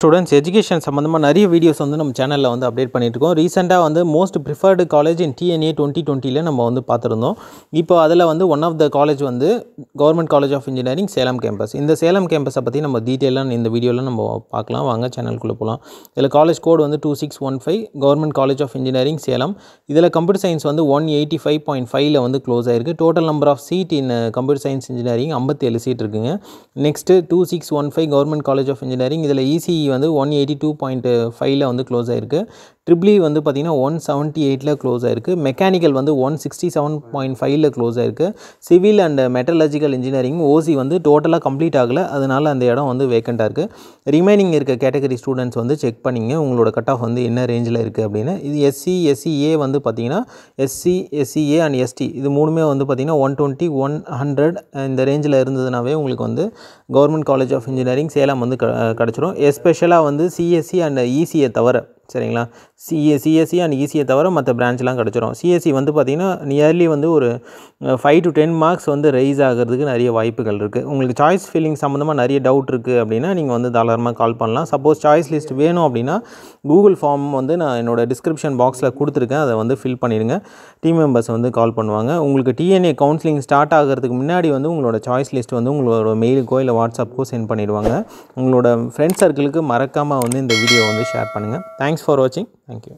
students education சம்மந்தமாக நிறைய videos வந்து நம்ம சேனலில் வந்து அப்டேட் பண்ணிட்டுருக்கோம் ரீசெண்டாக வந்து most preferred college in TNEA twenty டுவெண்ட்டியில் நம்ம வந்து பார்த்துருந்தோம் இப்போ அதில் வந்து ஒன் ஆஃப் த காலேஜ் வந்து government college of engineering Salem campus இந்த சேலம் கேம்பஸை பற்றி நம்ம டீட்டெயிலாக இந்த வீடியோவில் நம்ம பார்க்கலாம் வாங்க சேனலுக்குள்ளே போகலாம் இதில் காலேஜ் கோட் வந்து two six one five government college of engineering Salem இதில் கம்ப்யூட்டர் சயின்ஸ் வந்து ஒன் எயிட்டி ஃபைவ் பாயிண்ட் ஃபைவ்ல வந்து க்ளோஸ் ஆயிருக்கு total number of seat in computer science engineering ஐம்பத்தேழு சீட் இருக்குங்க next two six one five government college of engineering இதில் ECE வந்து one eighty two point ஃபைவ்ல வந்து க்ளோஸ் ஆயிருக்கு ட்ரிபிளி e வந்து பார்த்திங்கன்னா ஒன் செவன்ட்டி எயிட்டில் க்ளோஸ் ஆயிருக்கு மெக்கானிக்கல் வந்து ஒன் சிக்ஸ்டி செவன் பாயிண்ட் ஃபைவ்ல க்ளோஸ் ஆயிருக்கு civil and metallurgical engineering OC வந்து டோட்டலாக கம்ப்ளீட் ஆகலை அதனால் அந்த இடம் வந்து வேக்கண்ட்டாக இருக்குது ரிமைனிங் இருக்க கேட்டகரி ஸ்டூடெண்ட்ஸ் வந்து செக் பண்ணிங்க உங்களோட கட் ஆஃப் வந்து என்ன ரேஞ்சில் இருக்குது அப்படின்னு இது எஸ்சி எஸ்சிஏ e வந்து பார்த்திங்கன்னா SC SCA and ST e இது மூணுமே வந்து பார்த்திங்கன்னா ஒன் டுவெண்ட்டி ஒன் ஹண்ட்ரட் இந்த ரேஞ்சில் இருந்ததுனாவே உங்களுக்கு வந்து government college of engineering Salem வந்து க கிடச்சிரும் எஸ்பெஷலாக வந்து சிஎஸ்சி அண்ட் இசியை தவிர சரிங்களா சிஏ சிஎஸ்சி அண்ட் ஈசியை தவிர மற்ற பிரான்ச்லாம் கிடச்சிரும் சிஎஸ்சி வந்து பார்த்திங்கன்னா நியர்லி வந்து ஒரு ஃபைவ் டு டென் மார்க்ஸ் வந்து ரைஸ் ஆகிறதுக்கு நிறைய வாய்ப்புகள் இருக்குது உங்களுக்கு சாய்ஸ் ஃபீலிங் சம்மந்தமாக நிறைய டவுட் இருக்குது அப்படின்னா நீங்கள் வந்து தாராளமாக கால் பண்ணலாம் சப்போஸ் சாய்ஸ் லிஸ்ட் வேணும் அப்படின்னா கூகுள் ஃபார்ம் வந்து நான் என்னோடய டிஸ்கிரிப்ஷன் பாக்ஸில் கொடுத்துருக்கேன் அதை வந்து ஃபில் பண்ணிடுங்க டீம் மெம்பர்ஸ் வந்து கால் பண்ணுவாங்க உங்களுக்கு டிஎன்ஏ கவுன்சிலிங் ஸ்டார்ட் ஆகிறதுக்கு முன்னாடி வந்து உங்களோட சாய்ஸ் லிஸ்ட் வந்து உங்களோட மெயிலுக்கோ இல்லை வாட்ஸ்அப்போ சென்ட் பண்ணிடுவாங்க உங்களோட ஃப்ரெண்ட்ஸ் சர்க்கிளுக்கு மறக்காமல் வந்து இந்த வீடியோ வந்து ஷேர் பண்ணுங்கள் தேங்க்ஸ் ஃபார் வாட்சிங் தேங்க்யூ